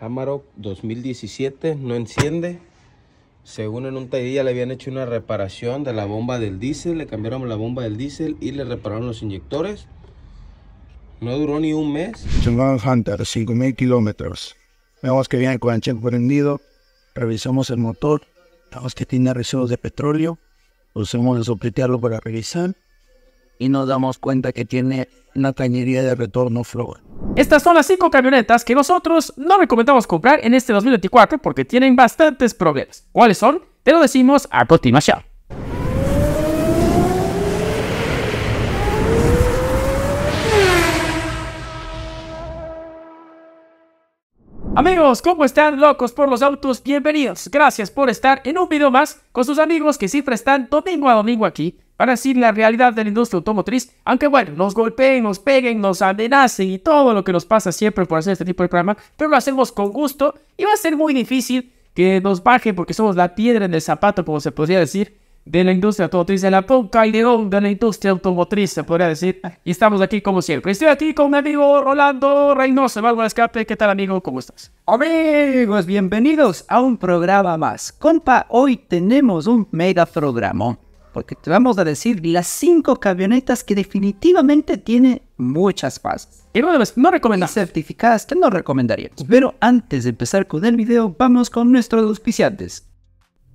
Amarok 2017 no enciende. Según en un taller ya le habían hecho una reparación de la bomba del diésel, le cambiaron la bomba del diésel y le repararon los inyectores. No duró ni un mes. Chungan Hunter, 5000 kilómetros. Vemos que viene con el prendido. Revisamos el motor. Vemos que tiene residuos de petróleo. Usamos el sopletearlo para revisar. Y nos damos cuenta que tiene una cañería de retorno flow. Estas son las 5 camionetas que nosotros no recomendamos comprar en este 2024 porque tienen bastantes problemas. ¿Cuáles son? Te lo decimos a continuación. Amigos, ¿cómo están locos por los autos? Bienvenidos. Gracias por estar en un video más con sus amigos que siempre están domingo a domingo aquí para decir la realidad de la industria automotriz, aunque bueno, nos golpeen, nos peguen, nos amenacen y todo lo que nos pasa siempre por hacer este tipo de programa, pero lo hacemos con gusto y va a ser muy difícil que nos bajen porque somos la piedra en el zapato, como se podría decir, de la industria automotriz, de la punta y león de la industria automotriz, se podría decir. Y estamos aquí como siempre. Estoy aquí con mi amigo Rolando Reynoso, Escape. ¿Qué tal, amigo? ¿Cómo estás? Amigos, bienvenidos a un programa más. Compa, hoy tenemos un mega programa porque te vamos a decir las 5 camionetas que definitivamente tiene muchas fases. Y bueno, no recomendamos. certificadas que no recomendaríamos. Pero antes de empezar con el video, vamos con nuestros auspiciantes.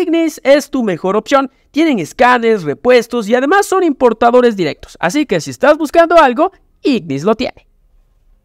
Ignis es tu mejor opción. Tienen escáneres, repuestos y además son importadores directos. Así que si estás buscando algo, Ignis lo tiene.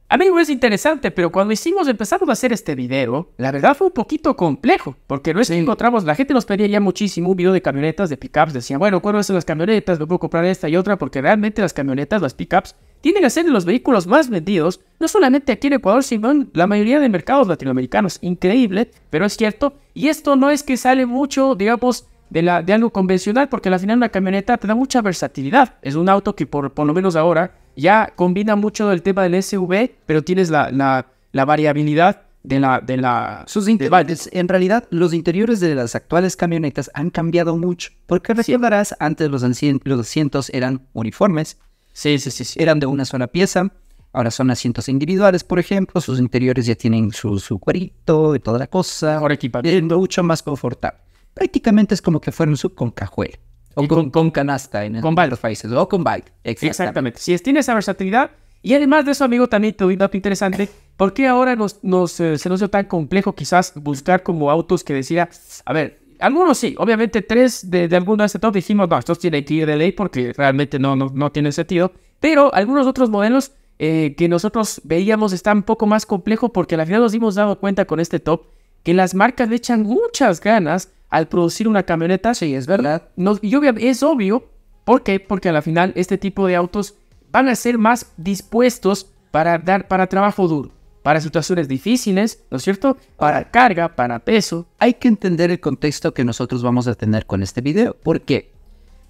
Amigo, es interesante, pero cuando hicimos, empezamos a hacer este video, la verdad fue un poquito complejo, porque no es que encontramos, la gente nos pedía ya muchísimo un video de camionetas, de pickups, decían, bueno, ¿cuáles son las camionetas? me puedo comprar esta y otra, porque realmente las camionetas, las pickups, tienen que ser de los vehículos más vendidos, no solamente aquí en Ecuador, sino en la mayoría de mercados latinoamericanos. Increíble, pero es cierto, y esto no es que sale mucho, digamos, de, la, de algo convencional, porque al final una camioneta te da mucha versatilidad. Es un auto que por, por lo menos ahora ya combina mucho el tema del SV, pero tienes la, la, variabilidad de la... De la Sus en realidad, los interiores de las actuales camionetas han cambiado mucho, porque recordarás, antes los, los asientos eran uniformes, sí, sí, sí, eran de una sola pieza, ahora son asientos individuales, por ejemplo, sus interiores ya tienen su, su cuerito y toda la cosa. Ahora equipamiento. Es mucho más confortable. Prácticamente es como que fueron un sub con cajuela con, canasta en con varios países. O con bike. Exactamente. Si es tiene esa versatilidad. Y además de eso, amigo, también te doy un dato interesante. ¿Por qué ahora nos, nos eh, se nos dio tan complejo quizás buscar como autos que decía, a ver, algunos sí, obviamente tres de, de algunos de este top dijimos, no, estos tienen que ir de ley porque realmente no, no, tiene sentido. Pero algunos otros modelos eh, que nosotros veíamos están un poco más complejo porque al final nos dimos dado cuenta con este top que las marcas le echan muchas ganas al producir una camioneta, sí, es verdad. No, y es obvio, ¿por qué? Porque al final este tipo de autos van a ser más dispuestos para dar para trabajo duro, para situaciones difíciles, ¿no es cierto? Para carga, para peso. Hay que entender el contexto que nosotros vamos a tener con este video. ¿Por qué?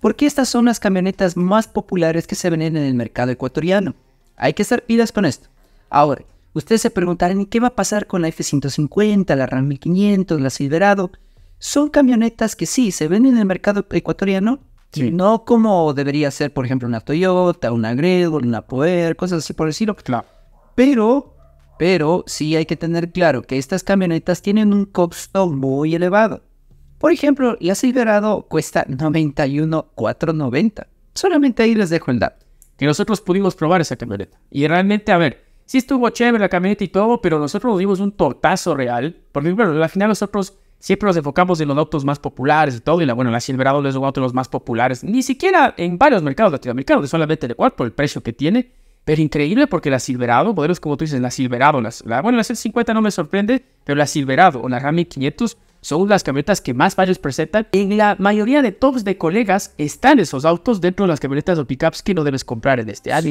Porque estas son las camionetas más populares que se venden en el mercado ecuatoriano. Hay que ser pilas con esto. Ahora, Ustedes se preguntarán, ¿qué va a pasar con la F-150, la RAM 1500, la Silverado? Son camionetas que sí, se venden en el mercado ecuatoriano, no como debería ser, por ejemplo, una Toyota, una Gregor, una Power, cosas así por decirlo. Claro. Pero, pero sí hay que tener claro que estas camionetas tienen un costo muy elevado. Por ejemplo, la Silverado cuesta 91,490. Solamente ahí les dejo el dato. Que nosotros pudimos probar esa camioneta. Y realmente, a ver, sí estuvo chévere la camioneta y todo, pero nosotros nos dimos un tortazo real. Porque, bueno, al final nosotros siempre nos enfocamos en los autos más populares y todo. Y la, bueno, la Silverado es uno de los más populares. Ni siquiera en varios mercados latinoamericanos, solamente de cual por el precio que tiene. Pero increíble porque la Silverado, modelos como tú dices, la Silverado, bueno, la, bueno, la 50 no me sorprende, pero la Silverado o la Ram 500 son las camionetas que más fallos presentan. En la mayoría de tops de colegas están esos autos dentro de las camionetas o pickups que no debes comprar en este año.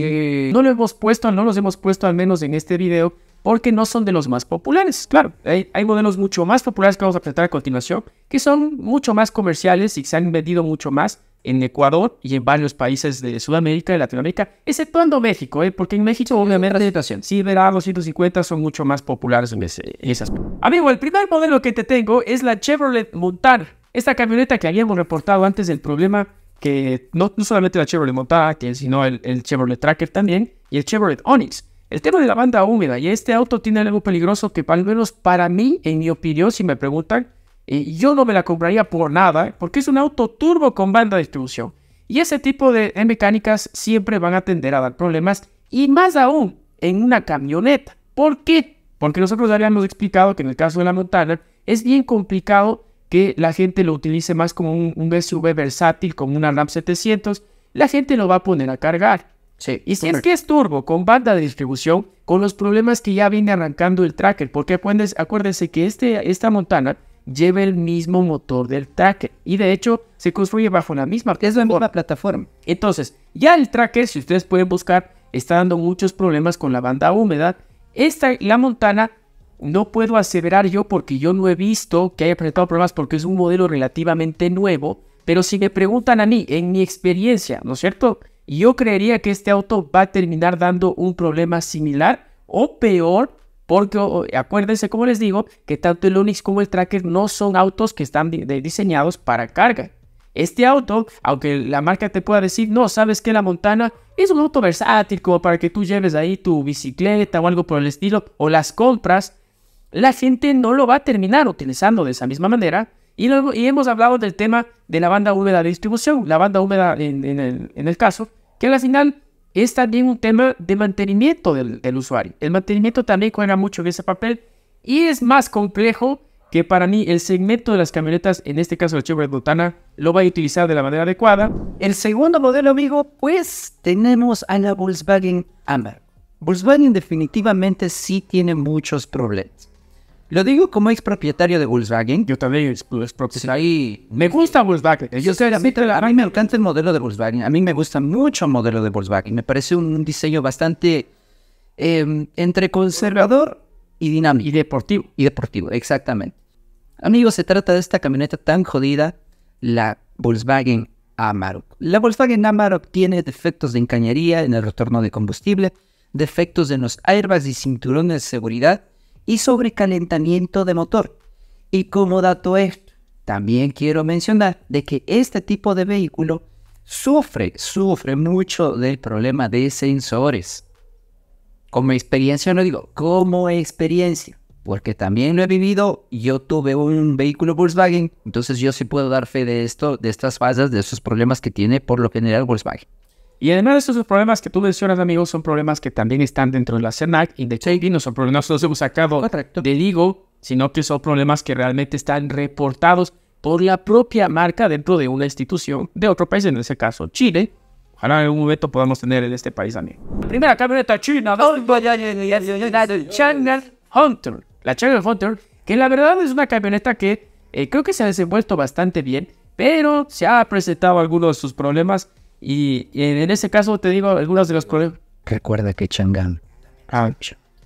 No lo hemos puesto, no los hemos puesto al menos en este video, porque no son de los más populares. Claro, hay, modelos mucho más populares que vamos a presentar a continuación, que son mucho más comerciales y se han vendido mucho más, en Ecuador y en varios países de Sudamérica y Latinoamérica, exceptuando México, ¿eh? porque en México obviamente la situación. Sí, verá, los 150 son mucho más populares en esas. Amigo, el primer modelo que te tengo es la Chevrolet Montar. Esta camioneta que habíamos reportado antes del problema que no, solamente la Chevrolet Montar, sino el, el Chevrolet Tracker también y el Chevrolet Onix. El tema de la banda húmeda y este auto tiene algo peligroso que al menos para mí, en mi opinión, si me preguntan, yo no me la compraría por nada, ¿eh? porque es un auto turbo con banda de distribución. Y ese tipo de mecánicas siempre van a tender a dar problemas, y más aún en una camioneta. ¿Por qué? Porque nosotros habíamos explicado que en el caso de la Montana es bien complicado que la gente lo utilice más como un, SUV versátil, como una Ram 700. La gente lo va a poner a cargar. Sí, y si es que es turbo, con banda de distribución, con los problemas que ya viene arrancando el tracker, porque acuérdense, acuérdense que este, esta Montana lleva el mismo motor del tracker y de hecho se construye bajo la misma es plataforma. la plataforma. Entonces, ya el tracker, si ustedes pueden buscar, está dando muchos problemas con la banda húmeda. Esta, la Montana, no puedo aseverar yo porque yo no he visto que haya presentado problemas porque es un modelo relativamente nuevo. Pero si me preguntan a mí, en mi experiencia, ¿no es cierto? Yo creería que este auto va a terminar dando un problema similar o peor porque acuérdense, como les digo, que tanto el Unix como el Tracker no son autos que están diseñados para carga. Este auto, aunque la marca te pueda decir, no, sabes que la Montana es un auto versátil como para que tú lleves ahí tu bicicleta o algo por el estilo, o las compras, la gente no lo va a terminar utilizando de esa misma manera. Y, luego, hemos hablado del tema de la banda húmeda de distribución, la banda húmeda en, el, en el caso, que al final es también un tema de mantenimiento del, usuario. El mantenimiento también juega mucho en ese papel y es más complejo que para mí el segmento de las camionetas, en este caso la Chevrolet Montana, lo va a utilizar de la manera adecuada. El segundo modelo, amigo, pues tenemos a la Volkswagen Amber. Volkswagen definitivamente sí tiene muchos problemas. Lo digo como ex propietario de Volkswagen. Yo también ex, propietario. Me gusta Volkswagen. a, mí, me alcanza el modelo de Volkswagen. A mí me gusta mucho el modelo de Volkswagen. Me parece un diseño bastante em, entre conservador y dinámico. Y deportivo. Y deportivo, exactamente. Amigos, se trata de esta camioneta tan jodida, la Volkswagen Amarok. La Volkswagen Amarok tiene defectos de encañería en el retorno de combustible, defectos en los airbags y cinturones de seguridad y sobre sobrecalentamiento de motor. Y como dato esto también quiero mencionar de que este tipo de vehículo sufre, sufre mucho del problema de sensores. Como experiencia no digo, como experiencia, porque también lo he vivido, yo tuve un vehículo Volkswagen, entonces yo sí puedo dar fe de esto, de estas fallas, de esos problemas que tiene por lo general Volkswagen. Y además estos problemas que tú mencionas, amigos, son problemas que también están dentro de la cenac y de no son problemas que nosotros hemos sacado de digo, sino que son problemas que realmente están reportados por la propia marca dentro de una institución de otro país, en este caso Chile. Ojalá en algún momento podamos tener en este país también. primera camioneta china, Channel Hunter. La Channel Hunter, que la verdad es una camioneta que eh, creo que se ha desenvuelto bastante bien, pero se ha presentado algunos de sus problemas y, en ese caso te digo algunos de los problemas. Recuerda que Chang'an ah,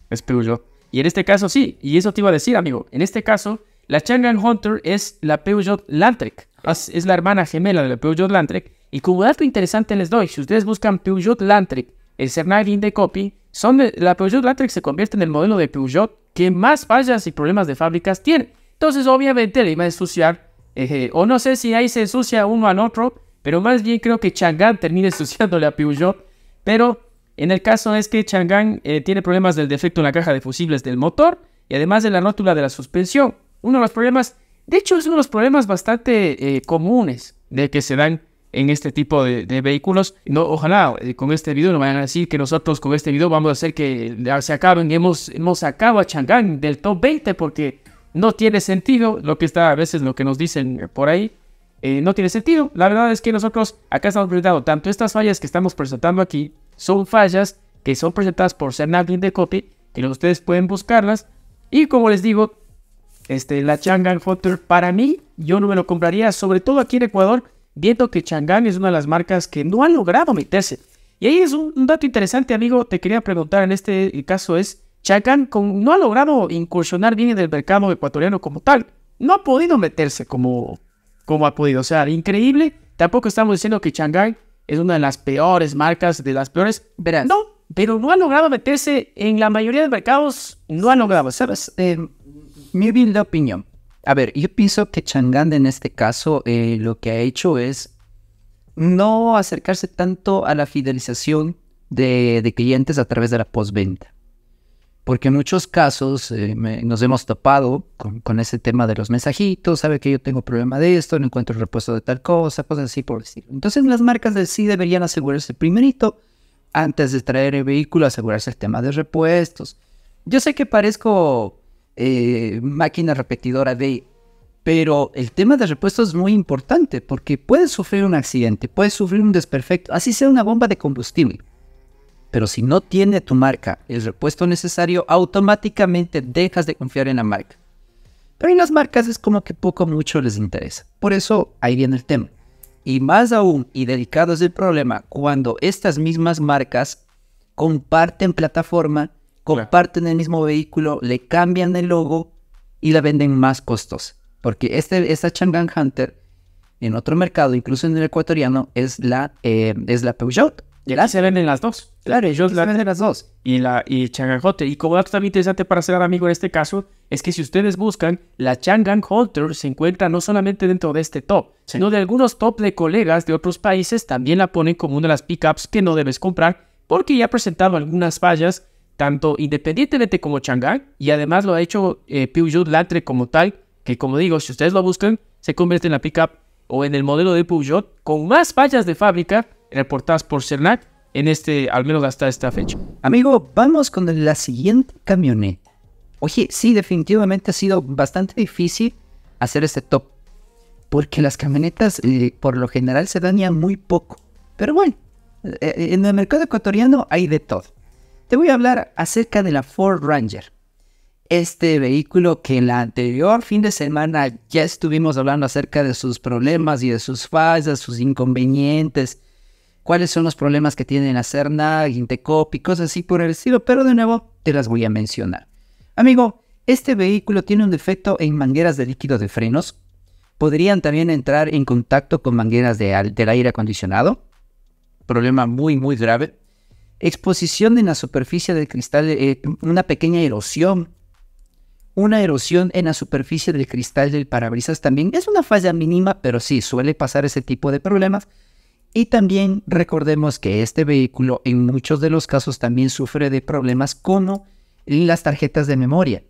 es Peugeot. Y en este caso sí, y eso te iba a decir, amigo. En este caso, la Chang'an Hunter es la Peugeot Landtrek. Es, la hermana gemela de la Peugeot Landtrek. Y como dato interesante les doy, si ustedes buscan Peugeot Landtrek, el Cernarin de Copy, son la Peugeot Landtrek se convierte en el modelo de Peugeot que más fallas y problemas de fábricas tiene. Entonces, obviamente, le iba a ensuciar, eh, eh, o no sé si ahí se ensucia uno al otro, pero más bien creo que Chang'an termine asociándole a Peugeot. Pero en el caso es que Chang'an eh, tiene problemas del defecto en la caja de fusibles del motor y además de la rótula de la suspensión. Uno de los problemas, de hecho es uno de los problemas bastante eh, comunes de que se dan en este tipo de, vehículos. No, ojalá eh, con este video no vayan a decir que nosotros con este video vamos a hacer que se acaben. Hemos, hemos sacado a Chang'an del top 20 porque no tiene sentido lo que está a veces lo que nos dicen por ahí. Eh, no tiene sentido. La verdad es que nosotros acá estamos presentando tanto estas fallas que estamos presentando aquí, son fallas que son presentadas por nadie de Copy, que ustedes pueden buscarlas. Y como les digo, este, la Chang'an Hunter para mí, yo no me lo compraría, sobre todo aquí en Ecuador, viendo que Chang'an es una de las marcas que no ha logrado meterse. Y ahí es un, un dato interesante, amigo, te quería preguntar en este caso es, Chang'an no ha logrado incursionar bien en el mercado ecuatoriano como tal, no ha podido meterse como ¿Cómo ha podido ser. Increíble. Tampoco estamos diciendo que Shanghai es una de las peores marcas, de las peores. Verás. No, pero no ha logrado meterse en la mayoría de mercados. No ha logrado. ¿Sabes? Eh, mi opinión. A ver, yo pienso que Chang'an en este caso eh, lo que ha hecho es no acercarse tanto a la fidelización de, de clientes a través de la postventa porque en muchos casos eh, nos hemos topado con, ese tema de los mensajitos, sabe que yo tengo problema de esto, no encuentro repuesto de tal cosa, cosas así por decirlo. Entonces las marcas de sí deberían asegurarse primerito, antes de traer el vehículo, asegurarse el tema de repuestos. Yo sé que parezco eh, máquina repetidora de, pero el tema de repuestos es muy importante porque puede sufrir un accidente, puede sufrir un desperfecto, así sea una bomba de combustible pero si no tiene tu marca el repuesto necesario, automáticamente dejas de confiar en la marca. Pero en las marcas es como que poco o mucho les interesa. Por eso ahí viene el tema. Y más aún, y delicado es el problema, cuando estas mismas marcas comparten plataforma, comparten el mismo vehículo, le cambian el logo y la venden más costosa. Porque este, esta Chang'an Hunter en otro mercado, incluso en el ecuatoriano, es la, eh, es la Peugeot se venden las dos. Claro, se venden las dos. Y, la, y Changan Y como dato también interesante para ser amigo en este caso, es que si ustedes buscan, la Changan Halter se encuentra no solamente dentro de este top, sino de algunos top de colegas de otros países también la ponen como una de las pickups que no debes comprar porque ya ha presentado algunas fallas, tanto independientemente como Changan, y además lo ha hecho eh, Peugeot Latre como tal, que como digo, si ustedes lo buscan, se convierte en la pickup o en el modelo de Peugeot con más fallas de fábrica reportadas por CERNAT... en este, al menos hasta esta fecha. Amigo, vamos con la siguiente camioneta. Oye, sí, definitivamente ha sido bastante difícil hacer este top. Porque las camionetas eh, por lo general se dañan muy poco. Pero bueno, eh, eh, en el mercado ecuatoriano hay de todo. Te voy a hablar acerca de la Ford Ranger. Este vehículo que en la anterior fin de semana ya estuvimos hablando acerca de sus problemas y de sus fallas, sus inconvenientes, cuáles son los problemas que tienen la Cerna, Intecop y cosas así por el estilo, pero de nuevo te las voy a mencionar. Amigo, este vehículo tiene un defecto en mangueras de líquido de frenos. Podrían también entrar en contacto con mangueras de, del aire acondicionado. Problema muy, muy grave. Exposición en la superficie del cristal, eh, una pequeña erosión. Una erosión en la superficie del cristal del parabrisas también es una falla mínima, pero sí, suele pasar ese tipo de problemas y también recordemos que este vehículo en muchos de los casos también sufre de problemas con las tarjetas de memoria.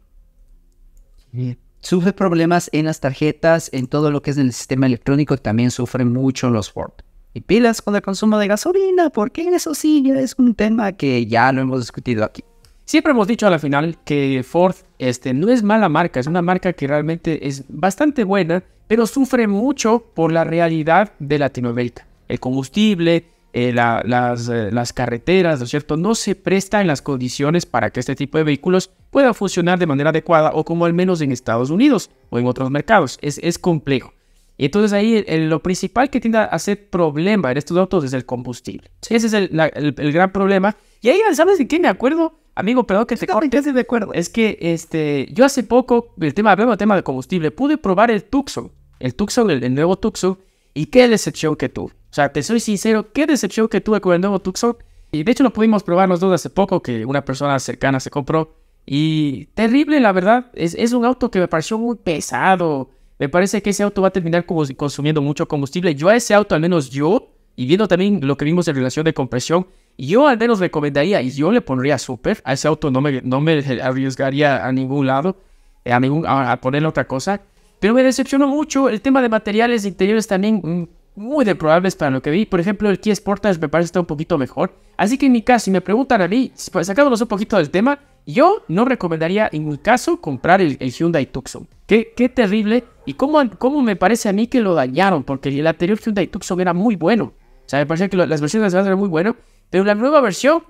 Sufre problemas en las tarjetas, en todo lo que es el sistema electrónico, también sufre mucho los Ford. Y pilas con el consumo de gasolina, porque en eso sí ya es un tema que ya lo hemos discutido aquí. Siempre hemos dicho a la final que Ford este, no es mala marca, es una marca que realmente es bastante buena, pero sufre mucho por la realidad de Latinoamérica el combustible, eh, las, eh, las, carreteras, ¿no es cierto? No se presta en las condiciones para que este tipo de vehículos puedan funcionar de manera adecuada o como al menos en Estados Unidos o en otros mercados. Es, complejo. Y entonces ahí lo principal que tiende a ser problema en estos autos es el combustible. Ese es el, gran problema. Y ahí, ¿sabes de qué me acuerdo? Amigo, perdón que te corte. de acuerdo. Es que este, yo hace poco, el tema, hablando del tema de combustible, pude probar el Tucson. El Tucson, el, nuevo Tucson. Y qué decepción que tuve. O sea, te soy sincero, qué decepción que tuve con el nuevo Tucson. Y de hecho lo pudimos probar dos hace poco, que una persona cercana se compró. Y terrible, la verdad. Es, es un auto que me pareció muy pesado. Me parece que ese auto va a terminar como consumiendo mucho combustible. Yo a ese auto, al menos yo, y viendo también lo que vimos en relación de compresión, yo al menos recomendaría, y yo le pondría súper, a ese auto no me, no me arriesgaría a ningún lado, eh, a, ningún, a, a ponerle otra cosa. Pero me decepcionó mucho el tema de materiales interiores también. Mm, muy de probables para lo que vi. Por ejemplo, el key Sportage me parece estar está un poquito mejor. Así que en mi caso, si me preguntan a mí, pues, sacándonos un poquito del tema, yo no recomendaría en ningún caso comprar el, Hyundai Tucson. Qué, terrible y cómo, cómo, me parece a mí que lo dañaron, porque el anterior Hyundai Tucson era muy bueno. O sea, me parece que las versiones de eran muy buenas, pero la nueva versión,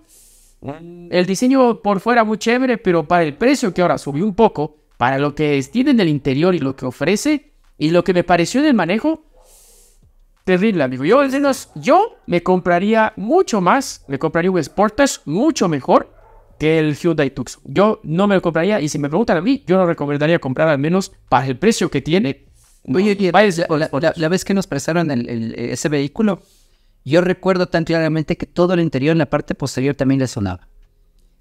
mm, el diseño por fuera muy chévere, pero para el precio que ahora subió un poco, para lo que tiene en el interior y lo que ofrece, y lo que me pareció en el manejo, terrible, amigo. Yo, yo me compraría mucho más, me compraría un Sportage mucho mejor que el Hyundai Tucson. Yo no me lo compraría y si me preguntan a mí, yo no recomendaría comprar al menos para el precio que tiene. la, vez que nos prestaron ese vehículo, yo recuerdo tan claramente que todo el interior en la parte posterior también le sonaba.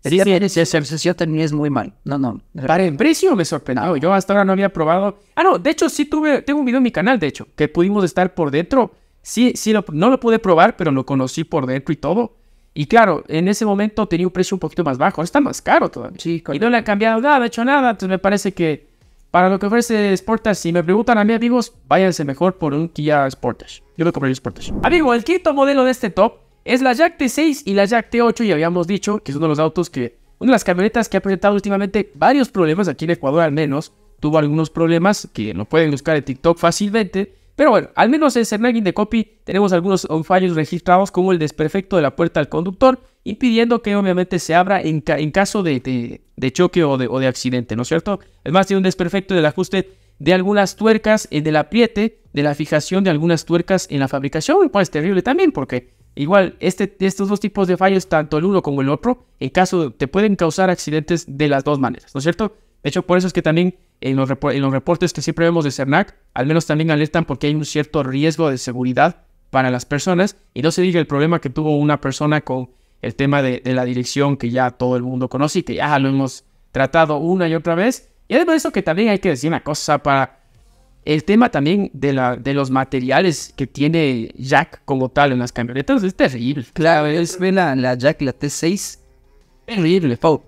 Sí, sí, sí, también es muy mal. No, no. Para el precio me sorprendió. Yo hasta ahora no había probado. Ah, no, de hecho sí tuve, tengo un video en mi canal, de hecho, que pudimos estar por dentro Sí, no lo pude probar, pero lo conocí por dentro y todo. Y claro, en ese momento tenía un precio un poquito más bajo. Está más caro todavía. Sí, y no le han cambiado nada, hecho nada. Entonces me parece que para lo que ofrece Sportage, si me preguntan a mí, amigos, váyanse mejor por un Kia Sportage. Yo lo compré Sportage. Amigo, el quinto modelo de este top es la Jack T6 y la Jack T8. Y habíamos dicho que es uno de los autos que, una de las camionetas que ha presentado últimamente varios problemas, aquí en Ecuador al menos, tuvo algunos problemas que no pueden buscar en TikTok fácilmente. Pero bueno, al menos en Cernagging de Copy tenemos algunos fallos registrados como el desperfecto de la puerta al conductor, impidiendo que obviamente se abra en, caso de, choque o de, accidente, ¿no es cierto? Además tiene un desperfecto del ajuste de algunas tuercas, en del apriete, de la fijación de algunas tuercas en la fabricación, y pues es terrible también porque Igual, este, estos dos tipos de fallos, tanto el uno como el otro, en caso te pueden causar accidentes de las dos maneras, ¿no es cierto? De hecho, por eso es que también en los, en los reportes que siempre vemos de CERNAC, al menos también alertan porque hay un cierto riesgo de seguridad para las personas. Y no se diga el problema que tuvo una persona con el tema de, la dirección que ya todo el mundo conoce y que ya lo hemos tratado una y otra vez. Y además de eso que también hay que decir una cosa para el tema también de, la, de los materiales que tiene Jack como tal en las camionetas es terrible. Claro, es la, la Jack, la T6, Terrible, Paul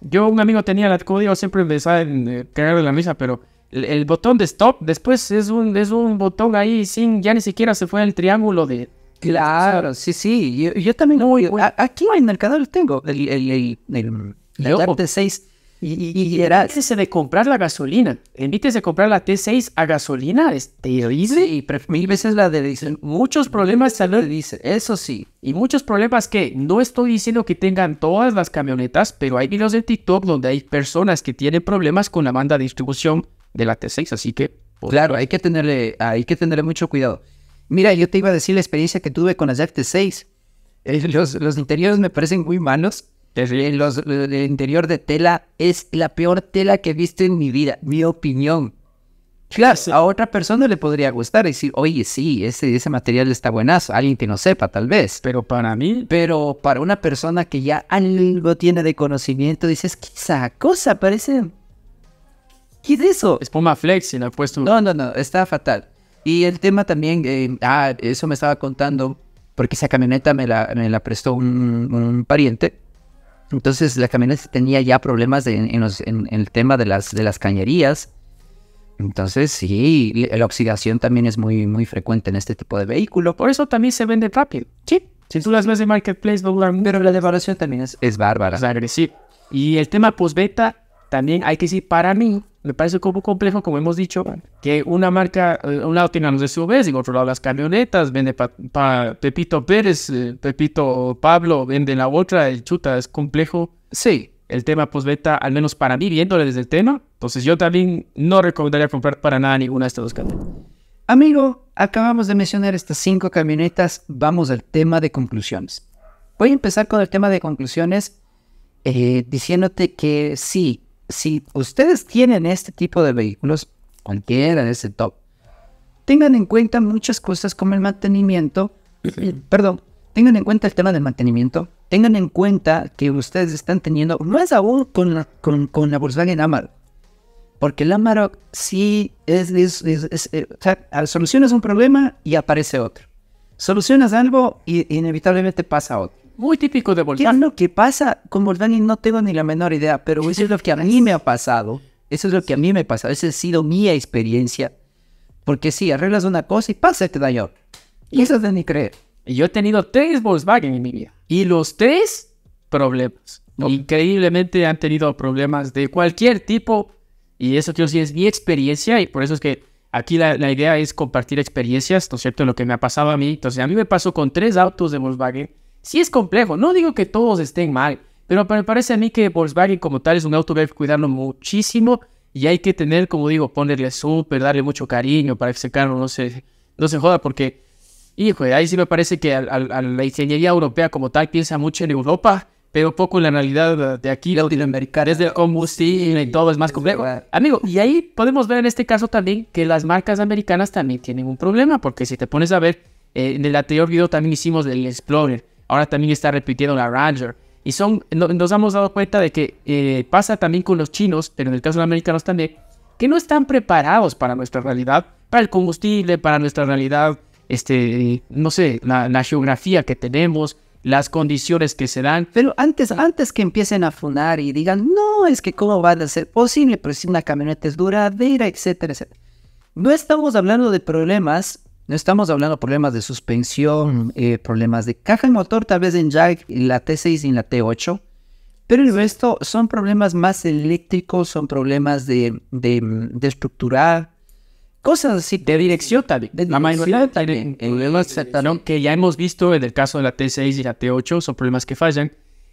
Yo, un amigo tenía la, código siempre empezaba en eh, la misa, pero el, botón de stop después es un, es un botón ahí sin, ya ni siquiera se fue el triángulo de... Claro, sí, sí. Yo, también... No, aquí en el canal tengo el, el, el, el, 6 y, era de comprar la gasolina. Evítese de comprar la T6 a gasolina es terrible. Y mil veces la de dicen Muchos problemas salud eso sí. Y muchos problemas que no estoy diciendo que tengan todas las camionetas, pero hay videos de TikTok donde hay personas que tienen problemas con la banda de distribución de la T6. Así que. Pues, claro, pues. hay que, tenerle, hay que tenerle mucho cuidado. Mira, yo te iba a decir la experiencia que tuve con las t 6 eh, los interiores me parecen muy malos el, los, eh, interior de tela es la peor tela que he visto en mi vida, mi opinión. Claro, a otra persona le podría gustar decir, oye, sí, ese, ese material está buenazo, alguien que no sepa tal vez. Pero para mí. Pero para una persona que ya algo tiene de conocimiento, dices, ¿qué esa cosa? Parece... ¿Qué es eso? Espuma y la he puesto. No, no, no, está fatal. Y el tema también, eh, ah, eso me estaba contando, porque esa camioneta me la, me la prestó un, un pariente entonces la camioneta tenía ya problemas en, el tema de las, de las cañerías. Entonces sí, la oxidación también es muy, muy frecuente en este tipo de vehículo. Por eso también se vende rápido. Sí. Si tú las ves en Marketplace, Pero la devaluación también es, es bárbara. Es agresiva. Y el tema post-beta también hay que decir, para mí, me parece como complejo, como hemos dicho, que una marca, eh, un lado tiene los SUVs y otro lado las camionetas, vende para Pepito Pérez, eh, Pepito Pablo, vende la otra, el chuta, es complejo. Sí, el tema postbeta, al menos para mí, viéndole desde el tema, entonces yo también no recomendaría comprar para nada ninguna de estas dos camionetas. Amigo, acabamos de mencionar estas cinco camionetas, vamos al tema de conclusiones. Voy a empezar con el tema de conclusiones eh, diciéndote que sí, si ustedes tienen este tipo de vehículos, cualquiera de ese top, tengan en cuenta muchas cosas como el mantenimiento, eh, perdón, tengan en cuenta el tema del mantenimiento, tengan en cuenta que ustedes están teniendo, más aún con la, Volkswagen Amarok, porque el Amarok sí es, es eh, o sea, solucionas un problema y aparece otro, solucionas algo y inevitablemente pasa otro. Muy típico de Volkswagen. ¿Qué lo que pasa con Volkswagen? No tengo ni la menor idea, pero eso es lo que a mí me ha pasado. Eso es lo que a mí me ha pasado. Esa ha sido mi experiencia. Porque sí, arreglas una cosa y pasa este daño. Y eso es de ni creer. Yo he tenido tres Volkswagen en mi vida. Y los tres, problemas. Increíblemente han tenido problemas de cualquier tipo. Y eso, tío, sí es mi experiencia. Y por eso es que aquí la, la idea es compartir experiencias, ¿no es cierto? Lo que me ha pasado a mí. Entonces, a mí me pasó con tres autos de Volkswagen sí es complejo. No digo que todos estén mal, pero me parece a mí que Volkswagen como tal es un auto que hay que cuidarlo muchísimo y hay que tener, como digo, ponerle súper, darle mucho cariño para que ese carro no se, no se joda porque, hijo, ahí sí me parece que a, la ingeniería europea como tal piensa mucho en Europa, pero poco en la realidad de aquí, latinoamericana, es de combustible y todo es más complejo. Amigo, y ahí podemos ver en este caso también que las marcas americanas también tienen un problema porque si te pones a ver, eh, en el anterior video también hicimos del Explorer ahora también está repitiendo la Ranger. Y son, nos hemos dado cuenta de que eh, pasa también con los chinos, pero en el caso de los americanos también, que no están preparados para nuestra realidad, para el combustible, para nuestra realidad, este, no sé, la, geografía que tenemos, las condiciones que se dan. Pero antes, antes que empiecen a funar y digan, no, es que cómo va a ser posible, pero si una camioneta es duradera, etcétera, etcétera. No estamos hablando de problemas no estamos hablando de problemas de suspensión, eh, problemas de caja y motor, tal vez en Jack, en la T6 y en la T8. Pero el resto son problemas más eléctricos, son problemas de, de, estructurar, cosas así. De dirección también. la mayoría también. Eh, eh, que ya hemos visto en el caso de la T6 y la T8 son problemas que fallan.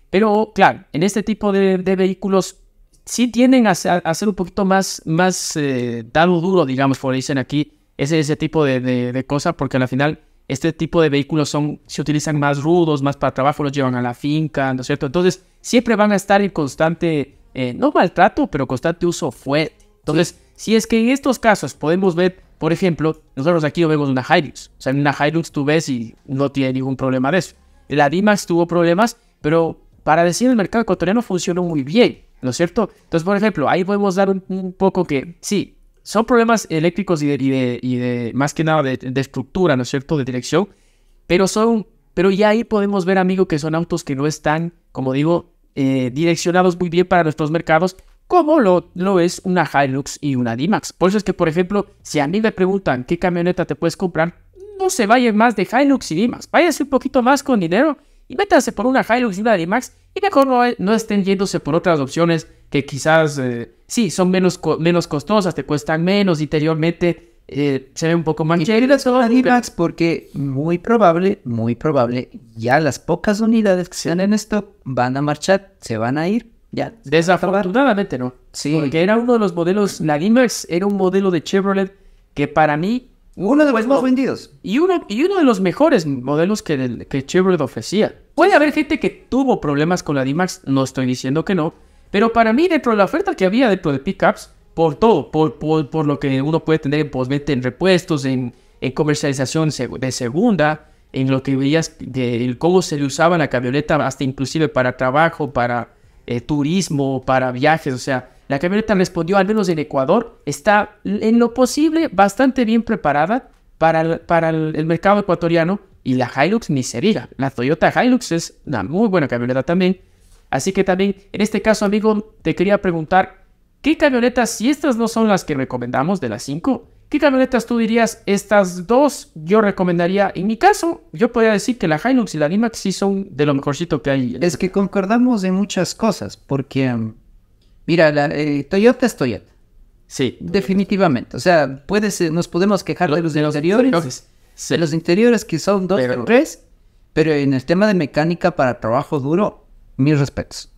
Pero claro, en este tipo de, vehículos sí tienden a, ser un poquito más, más dado duro, digamos, por dicen aquí, ese, ese tipo de, de, cosas, porque al final este tipo de vehículos son, se utilizan más rudos, más para trabajo, los llevan a la finca, ¿no es cierto? Entonces, siempre van a estar en constante, eh, no maltrato, pero constante uso fuerte. Entonces, si es que en estos casos podemos ver, por ejemplo, nosotros aquí vemos una Hilux. O sea, en una Hilux tú ves y no tiene ningún problema de eso. La D-Max tuvo problemas, pero para decir el mercado ecuatoriano funcionó muy bien, ¿no es cierto? Entonces, por ejemplo, ahí podemos dar un poco que, sí, son problemas eléctricos y de, y de, más que nada de, estructura, ¿no es cierto?, de dirección, pero son, pero ya ahí podemos ver, amigo, que son autos que no están, como digo, eh, direccionados muy bien para nuestros mercados, como lo, lo es una Hilux y una D-Max. Por eso es que, por ejemplo, si a mí me preguntan qué camioneta te puedes comprar, no se vayan más de Hilux y D-Max, váyase un poquito más con dinero y métanse por una Hilux y una D-Max y mejor no, no, estén yéndose por otras opciones que quizás eh, sí son menos, menos costosas, te cuestan menos interiormente, eh, se ve un poco más chévere. D-Max porque muy probable, muy probable, ya las pocas unidades que sean en stock van a marchar, se van a ir. Ya, Desafortunadamente no. Sí. Porque era uno de los modelos, la D-Max era un modelo de Chevrolet que para mí uno de los más oh. vendidos. Y uno, y uno de los mejores modelos que, Chevrolet ofrecía. Puede haber gente que tuvo problemas con la D-Max, no estoy diciendo que no. Pero para mí, dentro de la oferta que había dentro de pickups, por todo, por, por, lo que uno puede tener en repuestos, en, comercialización de segunda, en lo que veías de, cómo se le usaba la camioneta, hasta inclusive para trabajo, para eh, turismo, para viajes, o sea la camioneta respondió, al menos en Ecuador, está en lo posible bastante bien preparada para el, para el, mercado ecuatoriano y la Hilux ni se diga. La Toyota Hilux es una muy buena camioneta también. Así que también, en este caso, amigo, te quería preguntar, ¿qué camionetas, si estas no son las que recomendamos de las cinco? ¿Qué camionetas tú dirías? Estas dos yo recomendaría. En mi caso, yo podría decir que la Hilux y la Limax sí son de lo mejorcito que hay. Es que concordamos en muchas cosas, porque Mira, la, eh, Toyota es Toyota. Sí. Definitivamente. O sea, puedes, eh, nos podemos quejar de los interiores. Los, De los interiores que son dos tres. Pero en el tema de mecánica para trabajo duro, mis respetos.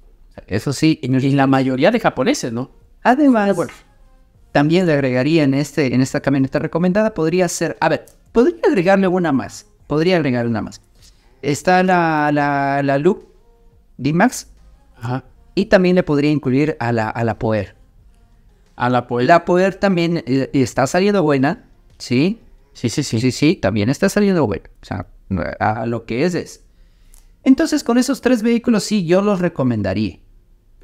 Eso sí. Y, la mayoría de japoneses, ¿no? Además, ah, también le agregaría en, este, en esta camioneta recomendada, podría ser, a ver, podría agregarle una más. Podría agregar una más. Está la, la, la D-Max. Ajá. Y también le podría incluir a la, a la Poder. A la Power La Poder también eh, está saliendo buena, ¿sí? Sí, sí, sí. Sí, sí, también está saliendo buena. O sea, a lo que es es. Entonces, con esos tres vehículos sí, yo los recomendaría.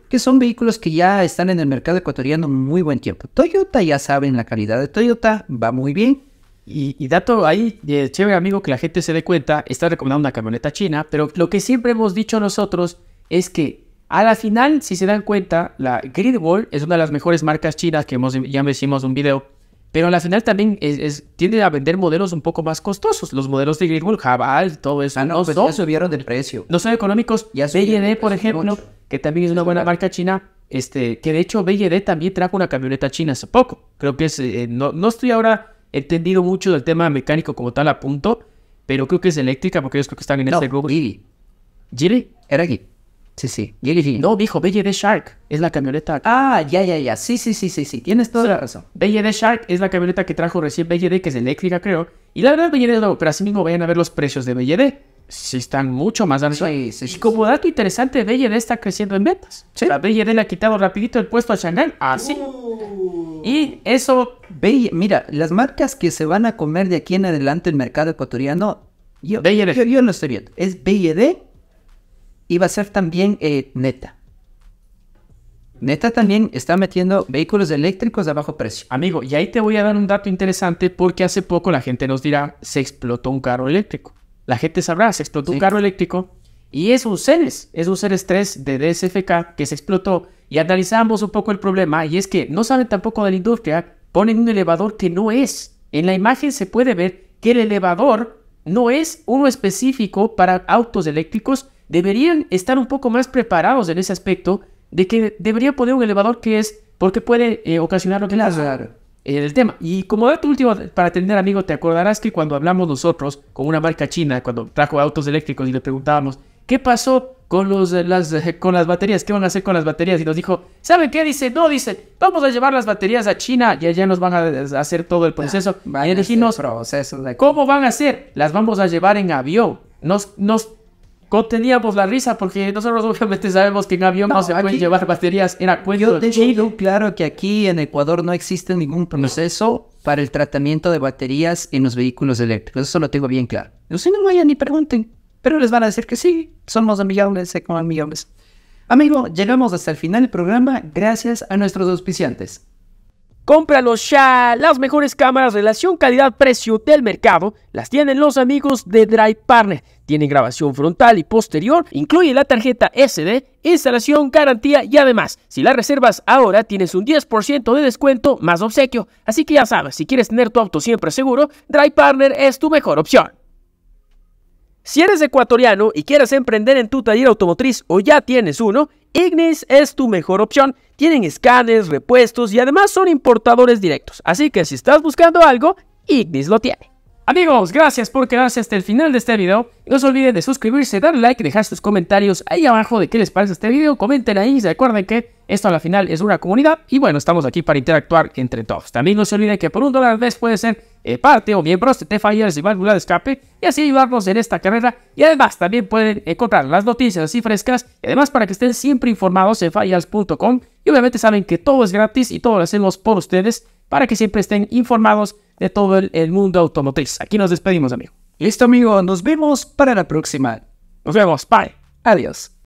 Que son vehículos que ya están en el mercado ecuatoriano muy buen tiempo. Toyota ya saben la calidad de Toyota, va muy bien. Y, dato ahí, de eh, chévere amigo, que la gente se dé cuenta, está recomendando una camioneta china, pero lo que siempre hemos dicho nosotros es que a la final, si se dan cuenta, la Gridwall es una de las mejores marcas chinas que hemos, ya hicimos un video, pero a la final también es, tiende a vender modelos un poco más costosos. Los modelos de Gridwall, Jabal, todo eso. Ah, no, pues ya subieron de precio. No son económicos. Ya BYD, por ejemplo, que también es una buena marca china, este, que de hecho BYD también trajo una camioneta china hace poco. Creo que es, eh, eh, no, estoy ahora entendido mucho del tema mecánico como tal a punto, pero creo que es eléctrica porque ellos creo que están en este grupo. Giri. ¿Giri? Era aquí. Sí, sí. no, dijo, D Shark es la camioneta. Ah, ya, ya, ya. Sí, sí, sí, sí, sí. Tienes toda la razón. D Shark es la camioneta que trajo recién de que es eléctrica, creo. Y la verdad, D es pero así mismo vayan a ver los precios de de Sí, están mucho más altos. Sí, sí, sí. como dato interesante, D está creciendo en ventas. Sí. La le ha quitado rapidito el puesto a Chanel Ah, sí uh. Y eso... mira, las marcas que se van a comer de aquí en adelante el mercado ecuatoriano... Yo, yo, yo, estoy viendo. Es BJD y va a ser también eh, Neta. Neta también está metiendo vehículos eléctricos a bajo precio. Amigo, y ahí te voy a dar un dato interesante porque hace poco la gente nos dirá, se explotó un carro eléctrico. La gente sabrá, se explotó un carro eléctrico y es un Ceres, es un Ceres 3 de DSFK que se explotó y analizamos un poco el problema y es que no saben tampoco de la industria, ponen un elevador que no es. En la imagen se puede ver que el elevador no es uno específico para autos eléctricos, deberían estar un poco más preparados en ese aspecto de que debería poner un elevador que es porque puede eh, ocasionar lo que es el tema. Y como dato último para tener amigo, te acordarás que cuando hablamos nosotros con una marca china, cuando trajo autos eléctricos y le preguntábamos, ¿qué pasó con, los, las, eh, con las baterías, ¿qué van a hacer con las baterías? Y nos dijo, ¿saben qué? Dice, no, dice, vamos a llevar las baterías a China y allá nos van a eh, hacer todo el proceso. Ah, y dijimos, ¿cómo van a hacer? Las vamos a llevar en avión. Nos, nos conteníamos la risa porque nosotros obviamente sabemos que en avión no, se pueden llevar baterías. Era cuento. Yo tengo claro que aquí en Ecuador no existe ningún proceso para el tratamiento de baterías en los vehículos eléctricos. Eso lo tengo bien claro. Si no vayan ni pregunten. Pero les van a decir que sí, somos amigables, eh, millones. Amigo, llegamos hasta el final del programa gracias a nuestros auspiciantes. Cómpralos ya. Las mejores cámaras relación calidad-precio del mercado las tienen los amigos de Drive Partner. Tienen grabación frontal y posterior, incluye la tarjeta SD, instalación, garantía y además, si la reservas ahora tienes un 10% de descuento más obsequio. Así que ya sabes, si quieres tener tu auto siempre seguro, Drive Partner es tu mejor opción. Si eres ecuatoriano y quieres emprender en tu taller automotriz o ya tienes uno, Ignis es tu mejor opción. Tienen escáneres, repuestos y además son importadores directos. Así que si estás buscando algo, Ignis lo tiene. Amigos, gracias por quedarse hasta el final de este video. No se olviden de suscribirse, darle like y dejar sus comentarios ahí abajo de qué les parece este video. Comenten ahí y recuerden que esto a la final es una comunidad y bueno, estamos aquí para interactuar entre todos. También no se olviden que por un dólar al mes puede ser eh, parte o miembros de fallas y válvula de escape y así ayudarnos en esta carrera y además también pueden encontrar las noticias así frescas y además para que estén siempre informados en fallas.com y obviamente saben que todo es gratis y todo lo hacemos por ustedes para que siempre estén informados de todo el, el mundo automotriz. Aquí nos despedimos amigo. Listo amigo, nos vemos para la próxima. Nos vemos, bye. Adiós.